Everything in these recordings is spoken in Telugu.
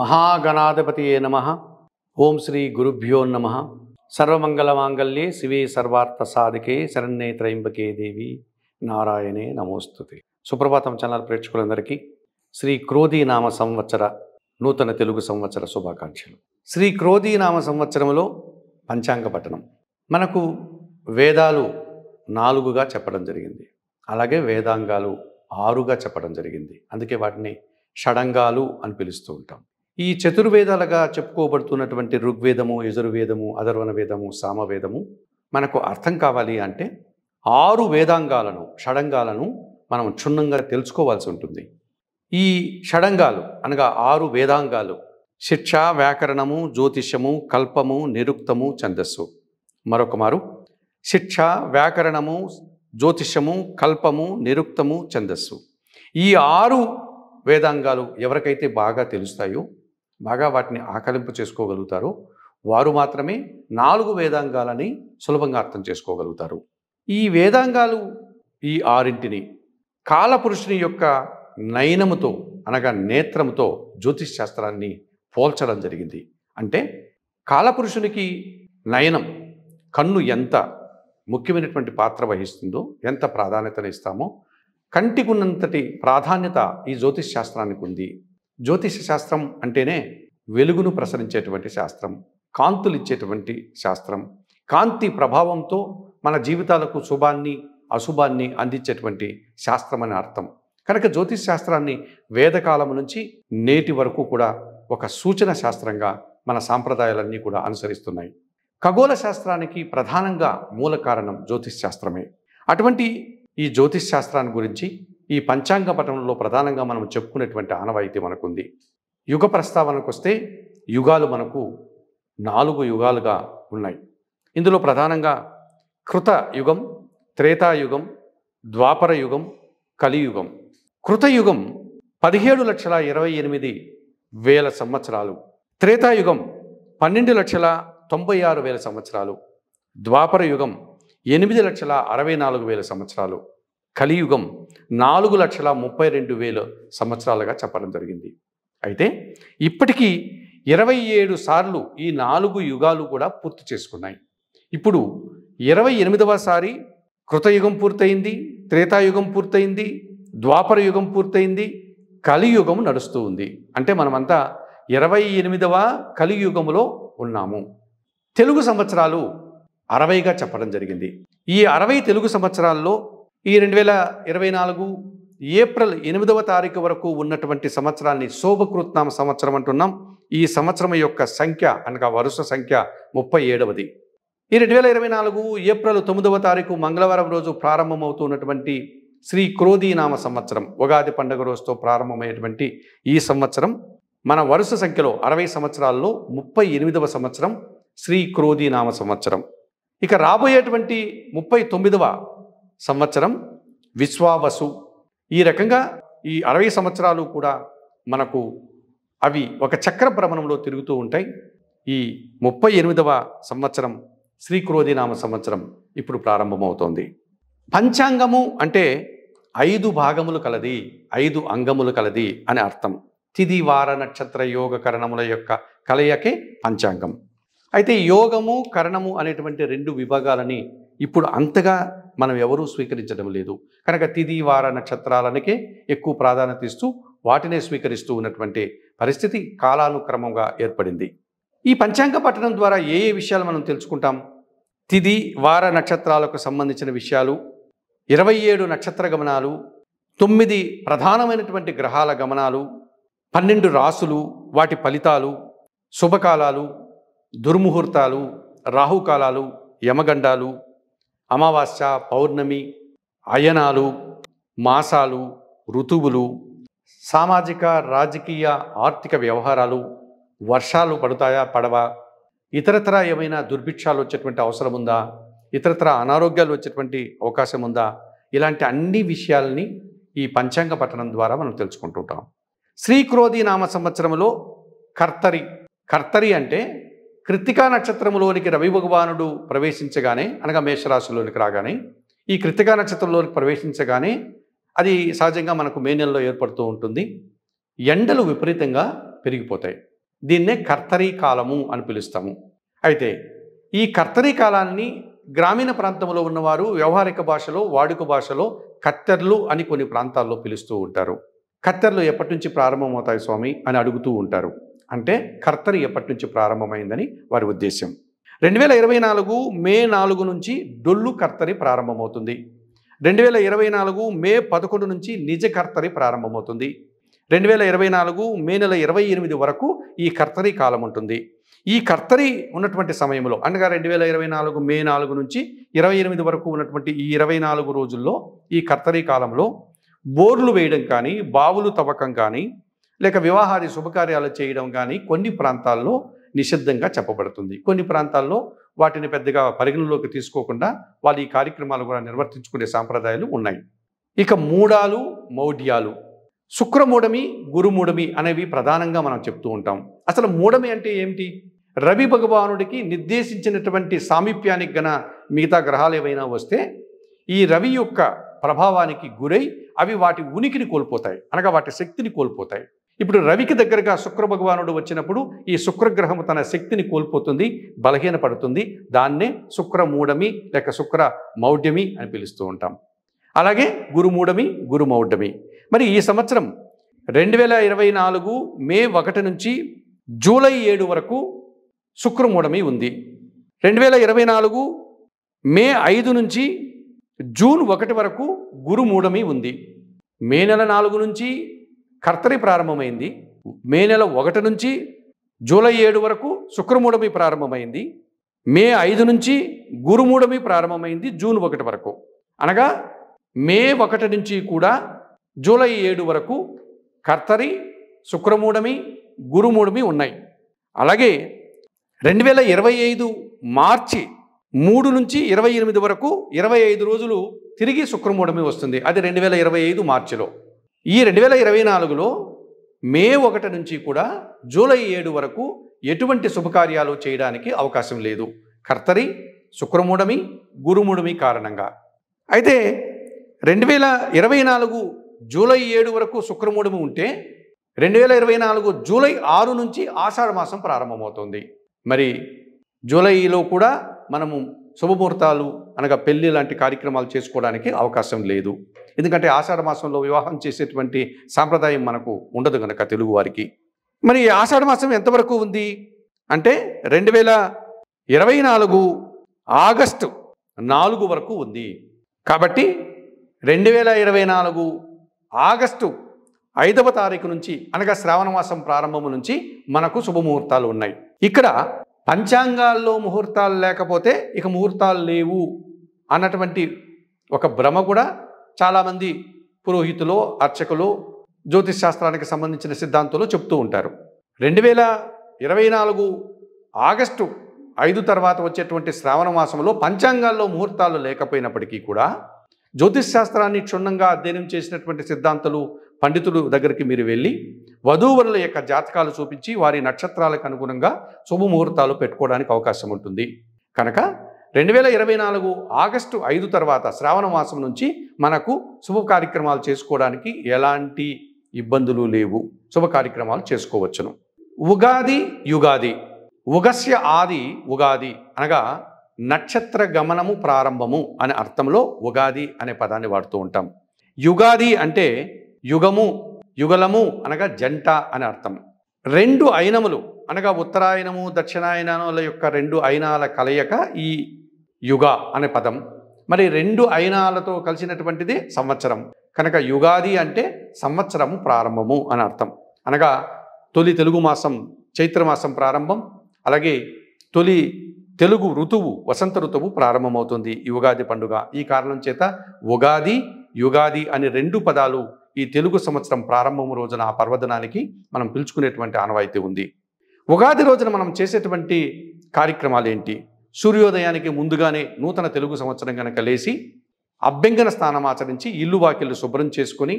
మహాగణాధిపతి నమ ఓం శ్రీ గురుభ్యో నమ సర్వమంగళమాంగళ్యే శివే సర్వార్థ సాధికే శరణ్యే త్రయంబకే దేవి నారాయణే నమోస్తుతి సుప్రభాతం ఛానల్ ప్రేక్షకులందరికీ శ్రీ క్రోధీనామ సంవత్సర నూతన తెలుగు సంవత్సర శుభాకాంక్షలు శ్రీ క్రోధీనామ సంవత్సరంలో పంచాంగ పఠనం మనకు వేదాలు నాలుగుగా చెప్పడం జరిగింది అలాగే వేదాంగాలు ఆరుగా చెప్పడం జరిగింది అందుకే వాటిని షడంగాలు అని పిలుస్తూ ఉంటాం ఈ చతుర్వేదాలుగా చెప్పుకోబడుతున్నటువంటి ఋగ్వేదము యజుర్వేదము అధర్వణ వేదము సామవేదము మనకు అర్థం కావాలి అంటే ఆరు వేదాంగాలను షడంగాలను మనం క్షుణ్ణంగా తెలుసుకోవాల్సి ఉంటుంది ఈ షడంగాలు అనగా ఆరు వేదాంగాలు శిక్ష వ్యాకరణము జ్యోతిష్యము కల్పము నిరుక్తము ఛందస్సు మరొక మారు శిక్ష వ్యాకరణము జ్యోతిష్యము కల్పము నిరుక్తము ఛందస్సు ఈ ఆరు వేదాంగాలు ఎవరికైతే బాగా తెలుస్తాయో బాగా వాటిని ఆకలింపు చేసుకోగలుగుతారో వారు మాత్రమే నాలుగు వేదాంగాలని సులభంగా అర్థం చేసుకోగలుగుతారు ఈ వేదాంగాలు ఈ ఆరింటిని కాలపురుషుని యొక్క నయనముతో అనగా నేత్రముతో జ్యోతిష్ శాస్త్రాన్ని పోల్చడం జరిగింది అంటే కాలపురుషునికి నయనం కన్ను ఎంత ముఖ్యమైనటువంటి పాత్ర వహిస్తుందో ఎంత ప్రాధాన్యతను ఇస్తామో కంటికున్నంతటి ప్రాధాన్యత ఈ జ్యోతిష్ శాస్త్రానికి ఉంది జ్యోతిష శాస్త్రం అంటేనే వెలుగును ప్రసరించేటువంటి శాస్త్రం కాంతులు ఇచ్చేటువంటి శాస్త్రం కాంతి ప్రభావంతో మన జీవితాలకు శుభాన్ని అశుభాన్ని అందించేటువంటి శాస్త్రం అని అర్థం కనుక జ్యోతిష్ శాస్త్రాన్ని వేదకాలం నుంచి నేటి వరకు కూడా ఒక సూచన శాస్త్రంగా మన సాంప్రదాయాలన్నీ కూడా అనుసరిస్తున్నాయి ఖగోళ శాస్త్రానికి ప్రధానంగా మూల కారణం జ్యోతిష్ శాస్త్రమే అటువంటి ఈ జ్యోతిష్ శాస్త్రాన్ని గురించి ఈ పంచాంగ పఠనంలో ప్రధానంగా మనం చెప్పుకునేటువంటి ఆనవాయితీ మనకుంది యుగ ప్రస్తావనకు వస్తే యుగాలు మనకు నాలుగు యుగాలుగా ఉన్నాయి ఇందులో ప్రధానంగా కృత యుగం త్రేతాయుగం ద్వాపర యుగం కలియుగం కృతయుగం పదిహేడు లక్షల ఇరవై ఎనిమిది వేల సంవత్సరాలు త్రేతాయుగం పన్నెండు లక్షల తొంభై ఆరు వేల సంవత్సరాలు ద్వాపర యుగం ఎనిమిది లక్షల అరవై నాలుగు వేల సంవత్సరాలు కలియుగం నాలుగు లక్షల ముప్పై రెండు వేల సంవత్సరాలుగా చెప్పడం జరిగింది అయితే ఇప్పటికీ ఇరవై ఏడు సార్లు ఈ నాలుగు యుగాలు కూడా పూర్తి చేసుకున్నాయి ఇప్పుడు ఇరవై ఎనిమిదవ సారి కృతయుగం పూర్తయింది త్రేతాయుగం పూర్తయింది ద్వాపర యుగం పూర్తయింది కలియుగం నడుస్తూ ఉంది అంటే మనమంతా ఇరవై ఎనిమిదవ కలియుగములో ఉన్నాము తెలుగు సంవత్సరాలు అరవైగా చెప్పడం జరిగింది ఈ అరవై తెలుగు సంవత్సరాల్లో ఈ రెండు వేల ఇరవై నాలుగు ఏప్రిల్ ఎనిమిదవ తారీఖు వరకు ఉన్నటువంటి సంవత్సరాన్ని శోభకృత్నామ సంవత్సరం అంటున్నాం ఈ సంవత్సరం యొక్క సంఖ్య అనగా వరుస సంఖ్య ముప్పై ఏడవది ఈ రెండు వేల ఇరవై నాలుగు ఏప్రిల్ తొమ్మిదవ తారీఖు మంగళవారం రోజు ప్రారంభమవుతున్నటువంటి శ్రీ క్రోధీనామ సంవత్సరం ఉగాది పండుగ రోజుతో ప్రారంభమయ్యేటువంటి ఈ సంవత్సరం మన వరుస సంఖ్యలో అరవై సంవత్సరాల్లో ముప్పై ఎనిమిదవ సంవత్సరం శ్రీ క్రోధీనామ సంవత్సరం ఇక రాబోయేటువంటి ముప్పై తొమ్మిదవ సంవత్సరం విశ్వావసు ఈ రకంగా ఈ అరవై సంవత్సరాలు కూడా మనకు అవి ఒక చక్ర భ్రమణంలో తిరుగుతూ ఉంటాయి ఈ ముప్పై ఎనిమిదవ సంవత్సరం శ్రీక్రోధినామ సంవత్సరం ఇప్పుడు ప్రారంభమవుతోంది పంచాంగము అంటే ఐదు భాగములు కలది ఐదు అంగములు కలది అని అర్థం తిది వార నక్షత్ర యోగ కరణముల యొక్క కలయకే పంచాంగం అయితే యోగము కరణము అనేటువంటి రెండు విభాగాలని ఇప్పుడు అంతగా మనం ఎవరూ స్వీకరించడం లేదు కనుక తిది వార నక్షత్రాలకే ఎక్కువ ప్రాధాన్యత ఇస్తూ వాటినే స్వీకరిస్తూ ఉన్నటువంటి పరిస్థితి కాలానుక్రమంగా ఏర్పడింది ఈ పంచాంగ పఠనం ద్వారా ఏ ఏ విషయాలు మనం తెలుసుకుంటాం తిది వార నక్షత్రాలకు సంబంధించిన విషయాలు ఇరవై ఏడు నక్షత్ర గమనాలు తొమ్మిది ప్రధానమైనటువంటి గ్రహాల గమనాలు పన్నెండు రాసులు వాటి ఫలితాలు శుభకాలాలు దుర్ముహూర్తాలు రాహుకాలాలు యమగండాలు అమావాస్య పౌర్ణమి అయనాలు మాసాలు ఋతువులు సామాజిక రాజకీయ ఆర్థిక వ్యవహారాలు వర్షాలు పడతాయా పడవా ఇతరతర ఏమైనా దుర్భిక్షాలు వచ్చేటువంటి అవసరం ఉందా ఇతరతర అనారోగ్యాలు వచ్చేటువంటి అవకాశం ఉందా ఇలాంటి అన్ని విషయాల్ని ఈ పంచాంగ పఠనం ద్వారా మనం తెలుసుకుంటుంటాం శ్రీక్రోధి నామ సంవత్సరంలో కర్తరి కర్తరి అంటే కృత్తికా నక్షత్రంలోనికి రవి భగవానుడు ప్రవేశించగానే అనగా మేషరాశిలోనికి రాగానే ఈ కృత్తికా నక్షత్రంలోనికి ప్రవేశించగానే అది సహజంగా మనకు మే నెలలో ఏర్పడుతూ ఉంటుంది ఎండలు విపరీతంగా పెరిగిపోతాయి దీన్నే కర్తరీ కాలము అని పిలుస్తాము అయితే ఈ కర్తరీ కాలాన్ని గ్రామీణ ప్రాంతంలో ఉన్నవారు వ్యవహారిక భాషలో వాడుక భాషలో కత్తెర్లు అని కొన్ని ప్రాంతాల్లో పిలుస్తూ ఉంటారు కత్తెర్లు ఎప్పటి నుంచి ప్రారంభమవుతాయి స్వామి అని అడుగుతూ ఉంటారు అంటే కర్తరి ఎప్పటి నుంచి ప్రారంభమైందని వారి ఉద్దేశం రెండు వేల ఇరవై నాలుగు మే నాలుగు నుంచి డొల్లు కర్తరి ప్రారంభమవుతుంది రెండు వేల ఇరవై నాలుగు మే పదకొండు నుంచి నిజ కర్తరి ప్రారంభమవుతుంది రెండు వేల ఇరవై నాలుగు మే నెల ఇరవై ఎనిమిది వరకు ఈ కర్తరి కాలం ఉంటుంది ఈ కర్తరి ఉన్నటువంటి సమయంలో అనగా రెండు వేల ఇరవై నాలుగు మే నాలుగు నుంచి ఇరవై ఎనిమిది వరకు ఉన్నటువంటి ఈ ఇరవై నాలుగు రోజుల్లో ఈ కర్తరి కాలంలో బోర్లు వేయడం కానీ బావులు తవ్వకం కానీ లేక వివాహాది శుభకార్యాలు చేయడం కానీ కొన్ని ప్రాంతాల్లో నిషిద్ధంగా చెప్పబడుతుంది కొన్ని ప్రాంతాల్లో వాటిని పెద్దగా పరిగణలోకి తీసుకోకుండా వాళ్ళు ఈ కార్యక్రమాలు కూడా నిర్వర్తించుకునే సాంప్రదాయాలు ఉన్నాయి ఇక మూడాలు మౌఢ్యాలు శుక్రమూఢమి గురుమూఢమి అనేవి ప్రధానంగా మనం చెప్తూ ఉంటాం అసలు మూఢమి అంటే ఏమిటి రవి భగవానుడికి నిర్దేశించినటువంటి సామీప్యానికి గన మిగతా గ్రహాలు ఏవైనా వస్తే ఈ రవి యొక్క ప్రభావానికి గురై అవి వాటి ఉనికిని కోల్పోతాయి అనగా వాటి శక్తిని కోల్పోతాయి ఇప్పుడు రవికి దగ్గరగా శుక్ర భగవానుడు వచ్చినప్పుడు ఈ శుక్రగ్రహము తన శక్తిని కోల్పోతుంది బలహీనపడుతుంది దాన్నే దాన్నే శుక్రమూఢమి లేక శుక్ర మౌఢ్యమి అని పిలుస్తూ ఉంటాం అలాగే గురుమూఢమి గురుమౌఢమి మరి ఈ సంవత్సరం రెండు వేల ఇరవై నాలుగు మే ఒకటి నుంచి జూలై ఏడు వరకు శుక్రమూఢమి ఉంది రెండు వేల ఇరవై నాలుగు మే ఐదు నుంచి జూన్ ఒకటి వరకు గురుమూఢమి ఉంది మే నెల నాలుగు నుంచి కర్తరి ప్రారంభమైంది మే నెల ఒకటి నుంచి జూలై ఏడు వరకు శుక్రమూఢమి ప్రారంభమైంది మే ఐదు నుంచి గురుమూఢమి ప్రారంభమైంది జూన్ ఒకటి వరకు అనగా మే ఒకటి నుంచి కూడా జూలై ఏడు వరకు కర్తరి శుక్రమూఢమి గురుమూఢమి ఉన్నాయి అలాగే రెండు వేల ఇరవై ఐదు మార్చి మూడు నుంచి ఇరవై ఎనిమిది వరకు ఇరవై ఐదు రోజులు తిరిగి శుక్రమూఢమి వస్తుంది అది రెండు వేల ఇరవై ఐదు మార్చిలో ఈ రెండు వేల ఇరవై నాలుగులో మే ఒకటి నుంచి కూడా జూలై ఏడు వరకు ఎటువంటి శుభకార్యాలు చేయడానికి అవకాశం లేదు కర్తరి శుక్రమూఢమి గురుముడమి కారణంగా అయితే రెండు వేల ఇరవై నాలుగు జూలై ఏడు వరకు శుక్రమూఢమి ఉంటే రెండు వేల ఇరవై నాలుగు జూలై ఆరు నుంచి ఆషాఢ మాసం ప్రారంభమవుతుంది మరి జూలైలో కూడా మనము శుభముహూర్తాలు అనగా పెళ్లి లాంటి కార్యక్రమాలు చేసుకోవడానికి అవకాశం లేదు ఎందుకంటే ఆషాఢ మాసంలో వివాహం చేసేటువంటి సాంప్రదాయం మనకు ఉండదు కనుక తెలుగు వారికి మరి ఆషాఢ మాసం ఎంతవరకు ఉంది అంటే రెండు వేల ఇరవై నాలుగు ఆగస్టు నాలుగు వరకు ఉంది కాబట్టి రెండు వేల ఇరవై నాలుగు ఆగస్టు ఐదవ తారీఖు నుంచి అనగా శ్రావణ మాసం ప్రారంభం నుంచి మనకు శుభముహూర్తాలు ఉన్నాయి ఇక్కడ పంచాంగాల్లో ముహూర్తాలు లేకపోతే ఇక ముహూర్తాలు లేవు అన్నటువంటి ఒక భ్రమ కూడా చాలామంది పురోహితులు అర్చకులు జ్యోతిష్ శాస్త్రానికి సంబంధించిన సిద్ధాంతంలో చెప్తూ ఉంటారు రెండు వేల ఇరవై నాలుగు ఆగస్టు ఐదు తర్వాత వచ్చేటువంటి శ్రావణ మాసంలో పంచాంగాల్లో ముహూర్తాలు లేకపోయినప్పటికీ కూడా జ్యోతిష్ శాస్త్రాన్ని క్షుణ్ణంగా అధ్యయనం చేసినటువంటి సిద్ధాంతాలు పండితులు దగ్గరికి మీరు వెళ్ళి వధూవరుల యొక్క జాతకాలు చూపించి వారి నక్షత్రాలకు అనుగుణంగా శుభముహూర్తాలు పెట్టుకోవడానికి అవకాశం ఉంటుంది కనుక రెండు వేల ఇరవై నాలుగు ఆగస్టు ఐదు తర్వాత శ్రావణ మాసం నుంచి మనకు శుభ కార్యక్రమాలు చేసుకోవడానికి ఎలాంటి ఇబ్బందులు లేవు శుభ కార్యక్రమాలు చేసుకోవచ్చును ఉగాది యుగాది ఉగస్య ఆది ఉగాది అనగా నక్షత్ర గమనము ప్రారంభము అనే అర్థంలో ఉగాది అనే పదాన్ని వాడుతూ ఉంటాం యుగాది అంటే యుగము యుగలము అనగా జంట అని అర్థం రెండు అయినములు అనగా ఉత్తరాయణము దక్షిణాయనముల యొక్క రెండు అయినాల కలయిక ఈ యుగ అనే పదం మరి రెండు అయినాలతో కలిసినటువంటిది సంవత్సరం కనుక యుగాది అంటే సంవత్సరము ప్రారంభము అని అర్థం అనగా తొలి తెలుగు మాసం చైత్రమాసం ప్రారంభం అలాగే తొలి తెలుగు ఋతువు వసంత ఋతువు ప్రారంభమవుతుంది ఈ ఉగాది పండుగ ఈ కారణం చేత ఉగాది యుగాది అనే రెండు పదాలు ఈ తెలుగు సంవత్సరం ప్రారంభం రోజున ఆ పర్వదినానికి మనం పిలుచుకునేటువంటి ఆనవాయితీ ఉంది ఉగాది రోజున మనం చేసేటువంటి కార్యక్రమాలు ఏంటి సూర్యోదయానికి ముందుగానే నూతన తెలుగు సంవత్సరం కనుక లేచి అభ్యంగన స్నానం ఆచరించి ఇల్లు వాకిళ్ళు శుభ్రం చేసుకుని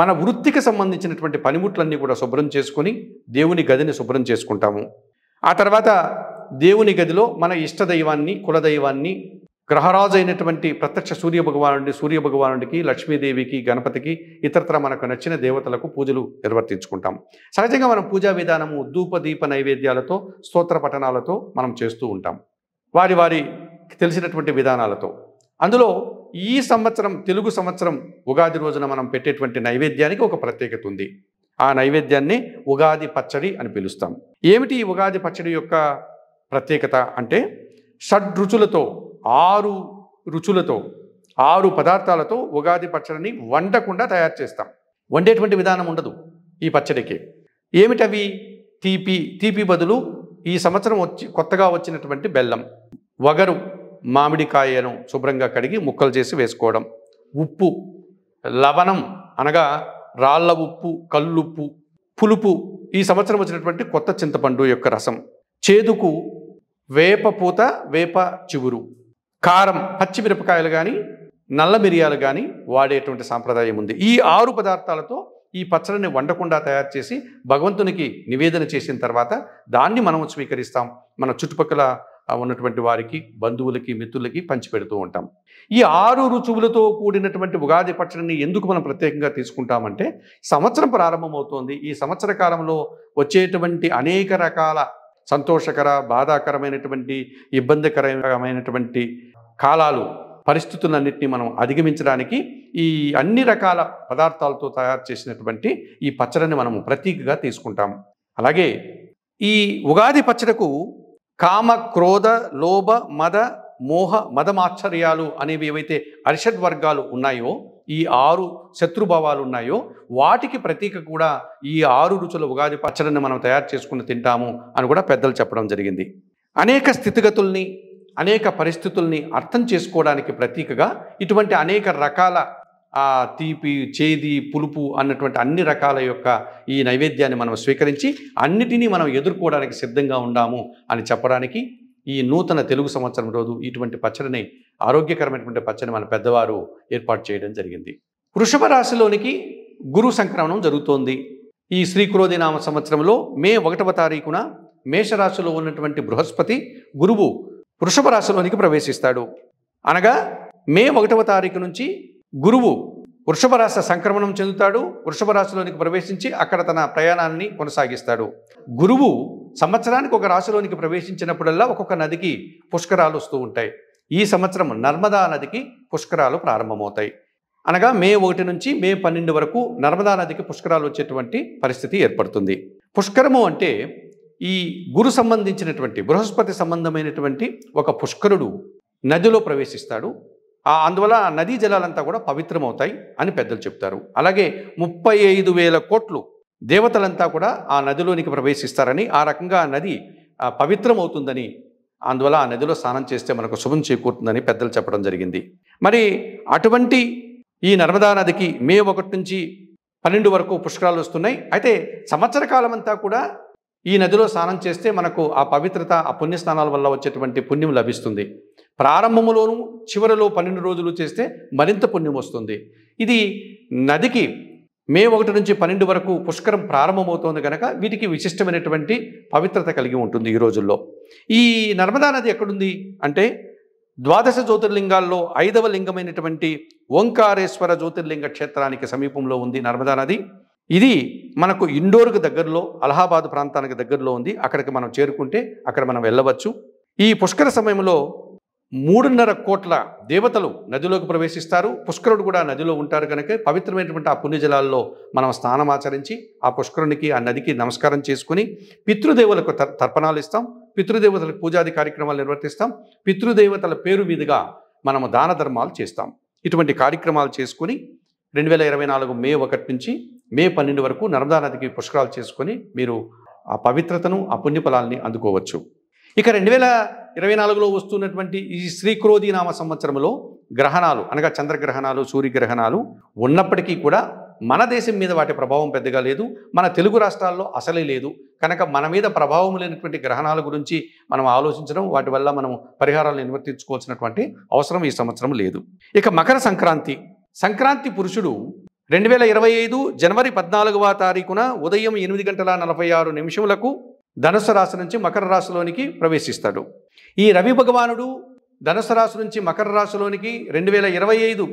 మన వృత్తికి సంబంధించినటువంటి పనిముట్లన్నీ కూడా శుభ్రం చేసుకుని దేవుని గదిని శుభ్రం చేసుకుంటాము ఆ తర్వాత దేవుని గదిలో మన ఇష్టదైవాన్ని కులదైవాన్ని గ్రహరాజు అయినటువంటి ప్రత్యక్ష సూర్య భగవానుడి సూర్య భగవానుడికి లక్ష్మీదేవికి గణపతికి ఇతరత్ర మనకు నచ్చిన దేవతలకు పూజలు నిర్వర్తించుకుంటాం సహజంగా మనం పూజా విధానము ధూప దీప నైవేద్యాలతో స్తోత్ర పఠనాలతో మనం చేస్తూ ఉంటాం వారి వారి తెలిసినటువంటి విధానాలతో అందులో ఈ సంవత్సరం తెలుగు సంవత్సరం ఉగాది రోజున మనం పెట్టేటువంటి నైవేద్యానికి ఒక ప్రత్యేకత ఉంది ఆ నైవేద్యాన్ని ఉగాది పచ్చడి అని పిలుస్తాం ఏమిటి ఈ ఉగాది పచ్చడి యొక్క ప్రత్యేకత అంటే షడ్ రుచులతో ఆరు రుచులతో ఆరు పదార్థాలతో ఉగాది పచ్చడిని వండకుండా తయారు చేస్తాం వండేటువంటి విధానం ఉండదు ఈ పచ్చడికి ఏమిటవి తీపి తీపి బదులు ఈ సంవత్సరం వచ్చి కొత్తగా వచ్చినటువంటి బెల్లం వగరు మామిడికాయను శుభ్రంగా కడిగి ముక్కలు చేసి వేసుకోవడం ఉప్పు లవణం అనగా రాళ్ల ఉప్పు కల్లుప్పు పులుపు ఈ సంవత్సరం వచ్చినటువంటి కొత్త చింతపండు యొక్క రసం చేదుకు వేప పూత వేప చివురు కారం పచ్చిమిరపకాయలు కానీ నల్ల మిరియాలు కానీ వాడేటువంటి సాంప్రదాయం ఉంది ఈ ఆరు పదార్థాలతో ఈ పచ్చడిని వండకుండా తయారు చేసి భగవంతునికి నివేదన చేసిన తర్వాత దాన్ని మనం స్వీకరిస్తాం మన చుట్టుపక్కల ఉన్నటువంటి వారికి బంధువులకి మిత్రులకి పంచిపెడుతూ ఉంటాం ఈ ఆరు రుచువులతో కూడినటువంటి ఉగాది పచ్చడిని ఎందుకు మనం ప్రత్యేకంగా తీసుకుంటామంటే సంవత్సరం ప్రారంభమవుతోంది ఈ సంవత్సర కాలంలో వచ్చేటువంటి అనేక రకాల సంతోషకర బాధాకరమైనటువంటి ఇబ్బందికరమైనటువంటి కాలాలు పరిస్థితులన్నింటినీ మనం అధిగమించడానికి ఈ అన్ని రకాల పదార్థాలతో తయారు చేసినటువంటి ఈ పచ్చడిని మనము ప్రతీకగా తీసుకుంటాము అలాగే ఈ ఉగాది పచ్చడకు కామ క్రోధ లోభ మద మోహ మదమాశ్చర్యాలు అనేవి ఏవైతే అరిషడ్ వర్గాలు ఉన్నాయో ఈ ఆరు శత్రుభావాలు ఉన్నాయో వాటికి ప్రతీక కూడా ఈ ఆరు రుచుల ఉగాది పచ్చడిని మనం తయారు చేసుకుని తింటాము అని కూడా పెద్దలు చెప్పడం జరిగింది అనేక స్థితిగతుల్ని అనేక పరిస్థితుల్ని అర్థం చేసుకోవడానికి ప్రతీకగా ఇటువంటి అనేక రకాల తీపి చేది పులుపు అన్నటువంటి అన్ని రకాల యొక్క ఈ నైవేద్యాన్ని మనం స్వీకరించి అన్నిటినీ మనం ఎదుర్కోవడానికి సిద్ధంగా ఉండాము అని చెప్పడానికి ఈ నూతన తెలుగు సంవత్సరం రోజు ఇటువంటి పచ్చడిని ఆరోగ్యకరమైనటువంటి పచ్చడిని మన పెద్దవారు ఏర్పాటు చేయడం జరిగింది వృషభ రాశిలోనికి గురు సంక్రమణం జరుగుతోంది ఈ నామ సంవత్సరంలో మే ఒకటవ తారీఖున మేషరాశిలో ఉన్నటువంటి బృహస్పతి గురువు వృషభ రాశిలోనికి ప్రవేశిస్తాడు అనగా మే ఒకటవ తారీఖు నుంచి గురువు వృషభ రాశి సంక్రమణం చెందుతాడు వృషభ రాశిలోనికి ప్రవేశించి అక్కడ తన ప్రయాణాన్ని కొనసాగిస్తాడు గురువు సంవత్సరానికి ఒక రాశిలోనికి ప్రవేశించినప్పుడల్లా ఒక్కొక్క నదికి పుష్కరాలు వస్తూ ఉంటాయి ఈ సంవత్సరం నర్మదా నదికి పుష్కరాలు ప్రారంభమవుతాయి అనగా మే ఒకటి నుంచి మే పన్నెండు వరకు నర్మదా నదికి పుష్కరాలు వచ్చేటువంటి పరిస్థితి ఏర్పడుతుంది పుష్కరము అంటే ఈ గురు సంబంధించినటువంటి బృహస్పతి సంబంధమైనటువంటి ఒక పుష్కరుడు నదిలో ప్రవేశిస్తాడు ఆ అందువల్ల ఆ నదీ జలాలంతా కూడా పవిత్రమవుతాయి అని పెద్దలు చెప్తారు అలాగే ముప్పై ఐదు వేల కోట్లు దేవతలంతా కూడా ఆ నదిలోనికి ప్రవేశిస్తారని ఆ రకంగా నది పవిత్రమవుతుందని అందువల్ల ఆ నదిలో స్నానం చేస్తే మనకు శుభం చేకూరుతుందని పెద్దలు చెప్పడం జరిగింది మరి అటువంటి ఈ నర్మదా నదికి మే ఒకటి నుంచి పన్నెండు వరకు పుష్కరాలు వస్తున్నాయి అయితే సంవత్సర కాలం అంతా కూడా ఈ నదిలో స్నానం చేస్తే మనకు ఆ పవిత్రత ఆ పుణ్యస్నానాల వల్ల వచ్చేటువంటి పుణ్యం లభిస్తుంది ప్రారంభములోనూ చివరిలో పన్నెండు రోజులు చేస్తే మరింత పుణ్యం వస్తుంది ఇది నదికి మే ఒకటి నుంచి పన్నెండు వరకు పుష్కరం ప్రారంభమవుతోంది కనుక వీటికి విశిష్టమైనటువంటి పవిత్రత కలిగి ఉంటుంది ఈ రోజుల్లో ఈ నర్మదా నది ఎక్కడుంది అంటే ద్వాదశ జ్యోతిర్లింగాల్లో ఐదవ లింగమైనటువంటి ఓంకారేశ్వర జ్యోతిర్లింగ క్షేత్రానికి సమీపంలో ఉంది నర్మదా నది ఇది మనకు ఇండోర్కి దగ్గరలో అలహాబాద్ ప్రాంతానికి దగ్గరలో ఉంది అక్కడికి మనం చేరుకుంటే అక్కడ మనం వెళ్ళవచ్చు ఈ పుష్కర సమయంలో మూడున్నర కోట్ల దేవతలు నదిలోకి ప్రవేశిస్తారు పుష్కరుడు కూడా నదిలో ఉంటారు కనుక పవిత్రమైనటువంటి ఆ పుణ్యజలాల్లో మనం స్నానం ఆచరించి ఆ పుష్కరునికి ఆ నదికి నమస్కారం చేసుకుని పితృదేవులకు తర్పణాలు ఇస్తాం పితృదేవతలకు పూజాది కార్యక్రమాలు నిర్వర్తిస్తాం పితృదేవతల పేరు మీదుగా మనము దాన ధర్మాలు చేస్తాం ఇటువంటి కార్యక్రమాలు చేసుకుని రెండు వేల ఇరవై నాలుగు మే ఒకటి నుంచి మే పన్నెండు వరకు నర్మదా నదికి పుష్కరాలు చేసుకొని మీరు ఆ పవిత్రతను ఆ పుణ్యఫలాల్ని అందుకోవచ్చు ఇక రెండు వేల ఇరవై నాలుగులో వస్తున్నటువంటి ఈ శ్రీక్రోధి నామ సంవత్సరంలో గ్రహణాలు అనగా చంద్రగ్రహణాలు సూర్యగ్రహణాలు ఉన్నప్పటికీ కూడా మన దేశం మీద వాటి ప్రభావం పెద్దగా లేదు మన తెలుగు రాష్ట్రాల్లో అసలే లేదు కనుక మన మీద ప్రభావం లేనటువంటి గ్రహణాల గురించి మనం ఆలోచించడం వాటి వల్ల మనం పరిహారాలను నిర్వర్తించుకోవాల్సినటువంటి అవసరం ఈ సంవత్సరం లేదు ఇక మకర సంక్రాంతి సంక్రాంతి పురుషుడు రెండు వేల ఇరవై ఐదు జనవరి పద్నాలుగవ తారీఖున ఉదయం ఎనిమిది గంటల నలభై ఆరు నిమిషములకు ధనుసు రాశి నుంచి మకర రాశిలోనికి ప్రవేశిస్తాడు ఈ రవి భగవానుడు ధనుసు రాశి నుంచి మకర రాశిలోనికి రెండు వేల ఇరవై ఐదు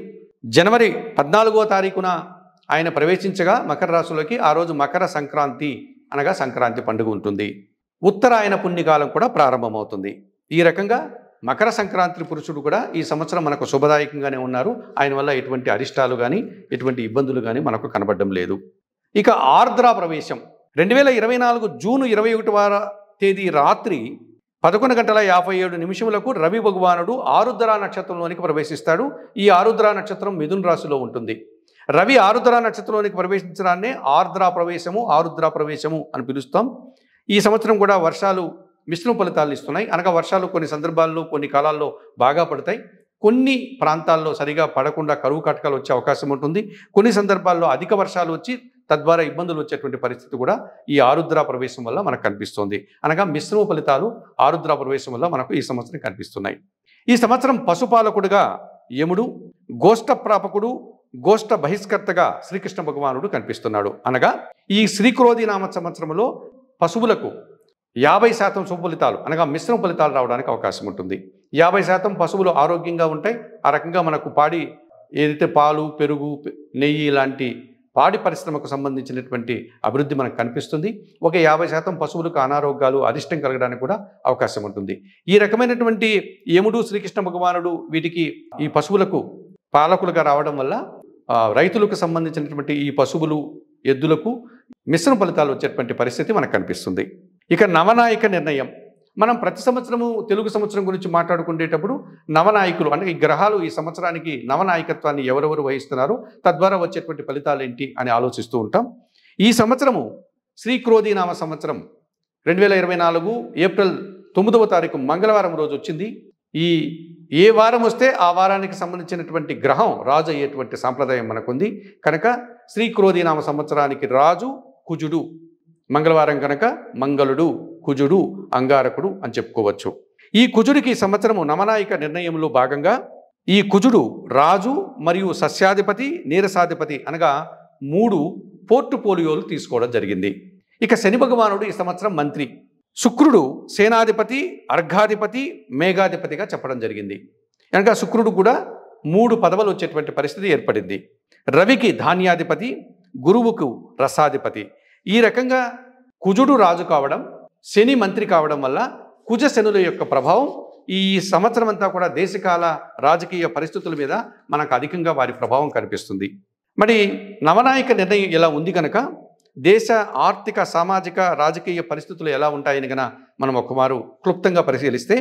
జనవరి పద్నాలుగవ తారీఖున ఆయన ప్రవేశించగా మకర రాశిలోకి ఆ రోజు మకర సంక్రాంతి అనగా సంక్రాంతి పండుగ ఉంటుంది ఉత్తరాయణ పుణ్యకాలం కూడా ప్రారంభమవుతుంది ఈ రకంగా మకర సంక్రాంతి పురుషుడు కూడా ఈ సంవత్సరం మనకు శుభదాయకంగానే ఉన్నారు ఆయన వల్ల ఎటువంటి అరిష్టాలు కానీ ఎటువంటి ఇబ్బందులు కానీ మనకు కనబడడం లేదు ఇక ఆర్ద్రా ప్రవేశం రెండు వేల ఇరవై నాలుగు జూన్ ఇరవై వార తేదీ రాత్రి పదకొండు గంటల యాభై ఏడు నిమిషములకు రవి భగవానుడు ఆరుద్ర నక్షత్రంలోనికి ప్రవేశిస్తాడు ఈ ఆరుద్ర నక్షత్రం మిథున్ రాశిలో ఉంటుంది రవి ఆరుద్ర నక్షత్రంలోనికి ప్రవేశించడాన్నే ఆర్ద్ర ప్రవేశము ఆరుద్ర ప్రవేశము అని పిలుస్తాం ఈ సంవత్సరం కూడా వర్షాలు మిశ్రమ ఫలితాలను ఇస్తున్నాయి అనగా వర్షాలు కొన్ని సందర్భాల్లో కొన్ని కాలాల్లో బాగా పడతాయి కొన్ని ప్రాంతాల్లో సరిగా పడకుండా కరువు కటకాలు వచ్చే అవకాశం ఉంటుంది కొన్ని సందర్భాల్లో అధిక వర్షాలు వచ్చి తద్వారా ఇబ్బందులు వచ్చేటువంటి పరిస్థితి కూడా ఈ ఆరుద్ర ప్రవేశం వల్ల మనకు కనిపిస్తుంది అనగా మిశ్రమ ఫలితాలు ఆరుద్ర ప్రవేశం వల్ల మనకు ఈ సంవత్సరం కనిపిస్తున్నాయి ఈ సంవత్సరం పశుపాలకుడుగా యముడు గోష్ఠ ప్రాపకుడు గోష్ఠ బహిష్కర్తగా శ్రీకృష్ణ భగవానుడు కనిపిస్తున్నాడు అనగా ఈ శ్రీక్రోధి నామ సంవత్సరంలో పశువులకు యాభై శాతం సుఫలితాలు అనగా మిశ్రమ ఫలితాలు రావడానికి అవకాశం ఉంటుంది యాభై శాతం పశువులు ఆరోగ్యంగా ఉంటాయి ఆ రకంగా మనకు పాడి ఏదైతే పాలు పెరుగు నెయ్యి ఇలాంటి పాడి పరిశ్రమకు సంబంధించినటువంటి అభివృద్ధి మనకు కనిపిస్తుంది ఒక యాభై శాతం పశువులకు అనారోగ్యాలు అదిష్టం కలగడానికి కూడా అవకాశం ఉంటుంది ఈ రకమైనటువంటి యముడు శ్రీకృష్ణ భగవానుడు వీటికి ఈ పశువులకు పాలకులుగా రావడం వల్ల రైతులకు సంబంధించినటువంటి ఈ పశువులు ఎద్దులకు మిశ్రమ ఫలితాలు వచ్చేటువంటి పరిస్థితి మనకు కనిపిస్తుంది ఇక నవనాయక నిర్ణయం మనం ప్రతి సంవత్సరము తెలుగు సంవత్సరం గురించి మాట్లాడుకునేటప్పుడు నవనాయకులు అంటే ఈ గ్రహాలు ఈ సంవత్సరానికి నవనాయకత్వాన్ని ఎవరెవరు వహిస్తున్నారు తద్వారా వచ్చేటువంటి ఫలితాలు ఏంటి అని ఆలోచిస్తూ ఉంటాం ఈ సంవత్సరము శ్రీ క్రోధీనామ సంవత్సరం రెండు వేల ఇరవై నాలుగు ఏప్రిల్ తొమ్మిదవ తారీఖు మంగళవారం రోజు వచ్చింది ఈ ఏ వారం వస్తే ఆ వారానికి సంబంధించినటువంటి గ్రహం రాజు అయ్యేటువంటి సాంప్రదాయం మనకుంది కనుక శ్రీ క్రోధీనామ సంవత్సరానికి రాజు కుజుడు మంగళవారం కనుక మంగళుడు కుజుడు అంగారకుడు అని చెప్పుకోవచ్చు ఈ కుజుడికి సంవత్సరము నమనాయక నిర్ణయంలో భాగంగా ఈ కుజుడు రాజు మరియు సస్యాధిపతి నీరసాధిపతి అనగా మూడు పోలియోలు తీసుకోవడం జరిగింది ఇక శని భగవానుడు ఈ సంవత్సరం మంత్రి శుక్రుడు సేనాధిపతి అర్ఘాధిపతి మేఘాధిపతిగా చెప్పడం జరిగింది కనుక శుక్రుడు కూడా మూడు పదవులు వచ్చేటువంటి పరిస్థితి ఏర్పడింది రవికి ధాన్యాధిపతి గురువుకు రసాధిపతి ఈ రకంగా కుజుడు రాజు కావడం శని మంత్రి కావడం వల్ల కుజ శనుల యొక్క ప్రభావం ఈ సంవత్సరం అంతా కూడా దేశకాల రాజకీయ పరిస్థితుల మీద మనకు అధికంగా వారి ప్రభావం కనిపిస్తుంది మరి నవనాయక నిర్ణయం ఎలా ఉంది కనుక దేశ ఆర్థిక సామాజిక రాజకీయ పరిస్థితులు ఎలా ఉంటాయని కనుక మనం ఒక్కమారు క్లుప్తంగా పరిశీలిస్తే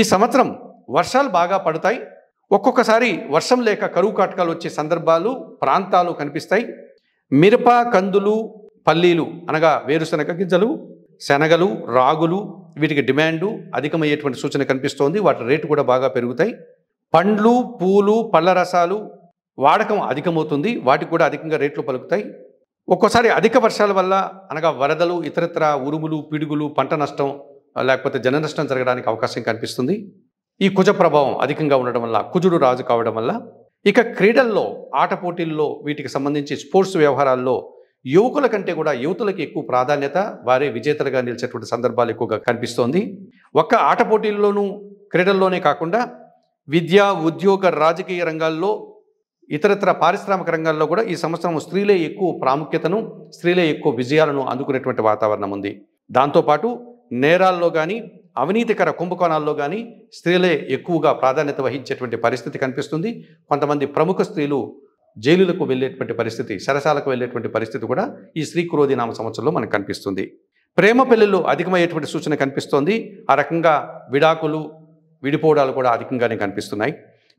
ఈ సంవత్సరం వర్షాలు బాగా పడతాయి ఒక్కొక్కసారి వర్షం లేక కరువు కాటకాలు వచ్చే సందర్భాలు ప్రాంతాలు కనిపిస్తాయి మిరప కందులు పల్లీలు అనగా వేరుశనగ గింజలు శనగలు రాగులు వీటికి డిమాండు అధికమయ్యేటువంటి సూచన కనిపిస్తోంది వాటి రేటు కూడా బాగా పెరుగుతాయి పండ్లు పూలు పళ్ళ రసాలు వాడకం అధికమవుతుంది వాటికి కూడా అధికంగా రేట్లు పలుకుతాయి ఒక్కోసారి అధిక వర్షాల వల్ల అనగా వరదలు ఇతరత్ర ఉరుములు పిడుగులు పంట నష్టం లేకపోతే జన నష్టం జరగడానికి అవకాశం కనిపిస్తుంది ఈ కుజ ప్రభావం అధికంగా ఉండడం వల్ల కుజుడు రాజు కావడం వల్ల ఇక క్రీడల్లో ఆట పోటీల్లో వీటికి సంబంధించి స్పోర్ట్స్ వ్యవహారాల్లో యువకుల కంటే కూడా యువతులకు ఎక్కువ ప్రాధాన్యత వారే విజేతలుగా నిలిచేటువంటి సందర్భాలు ఎక్కువగా కనిపిస్తోంది ఒక్క ఆట పోటీల్లోనూ క్రీడల్లోనే కాకుండా విద్య ఉద్యోగ రాజకీయ రంగాల్లో ఇతరత్ర పారిశ్రామిక రంగాల్లో కూడా ఈ సంవత్సరం స్త్రీలే ఎక్కువ ప్రాముఖ్యతను స్త్రీలే ఎక్కువ విజయాలను అందుకునేటువంటి వాతావరణం ఉంది దాంతోపాటు నేరాల్లో కానీ అవినీతికర కుంభకోణాల్లో కానీ స్త్రీలే ఎక్కువగా ప్రాధాన్యత వహించేటువంటి పరిస్థితి కనిపిస్తుంది కొంతమంది ప్రముఖ స్త్రీలు జైలులకు వెళ్ళేటువంటి పరిస్థితి సరసాలకు వెళ్ళేటువంటి పరిస్థితి కూడా ఈ శ్రీ నామ సంవత్సరంలో మనకు కనిపిస్తుంది ప్రేమ పెళ్ళిళ్ళు అధికమయ్యేటువంటి సూచన కనిపిస్తోంది ఆ రకంగా విడాకులు విడిపోవడాలు కూడా అధికంగానే కనిపిస్తున్నాయి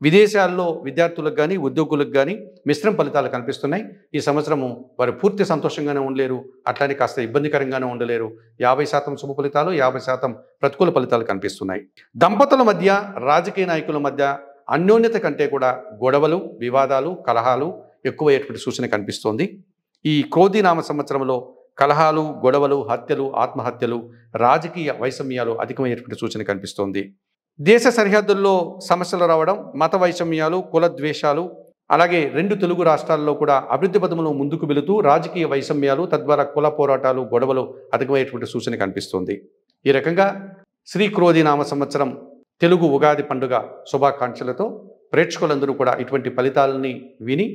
విదేశాల్లో విద్యార్థులకు కానీ ఉద్యోగులకు కానీ మిశ్రమ ఫలితాలు కనిపిస్తున్నాయి ఈ సంవత్సరము వారు పూర్తి సంతోషంగానే ఉండలేరు అట్లానే కాస్త ఇబ్బందికరంగానే ఉండలేరు యాభై శాతం శుభ ఫలితాలు యాభై శాతం ప్రతికూల ఫలితాలు కనిపిస్తున్నాయి దంపతుల మధ్య రాజకీయ నాయకుల మధ్య అన్యోన్యత కంటే కూడా గొడవలు వివాదాలు కలహాలు ఎక్కువయ్యేటువంటి సూచన కనిపిస్తోంది ఈ నామ సంవత్సరంలో కలహాలు గొడవలు హత్యలు ఆత్మహత్యలు రాజకీయ వైషమ్యాలు అధికమయ్యేటువంటి సూచన కనిపిస్తోంది దేశ సరిహద్దుల్లో సమస్యలు రావడం మత వైషమ్యాలు కులద్వేషాలు అలాగే రెండు తెలుగు రాష్ట్రాల్లో కూడా అభివృద్ధి పదములు ముందుకు వెళుతూ రాజకీయ వైషమ్యాలు తద్వారా కుల పోరాటాలు గొడవలు అధికమయ్యేటువంటి సూచన కనిపిస్తోంది ఈ రకంగా శ్రీ నామ సంవత్సరం తెలుగు ఉగాది పండుగ శుభాకాంక్షలతో ప్రేక్షకులందరూ కూడా ఇటువంటి ఫలితాలని విని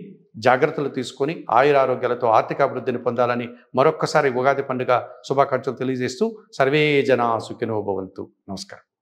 జాగ్రత్తలు తీసుకొని ఆయురారోగ్యాలతో అభివృద్ధిని పొందాలని మరొక్కసారి ఉగాది పండుగ శుభాకాంక్షలు తెలియజేస్తూ సర్వే జనా సుఖినోభవంతు భవంతు నమస్కారం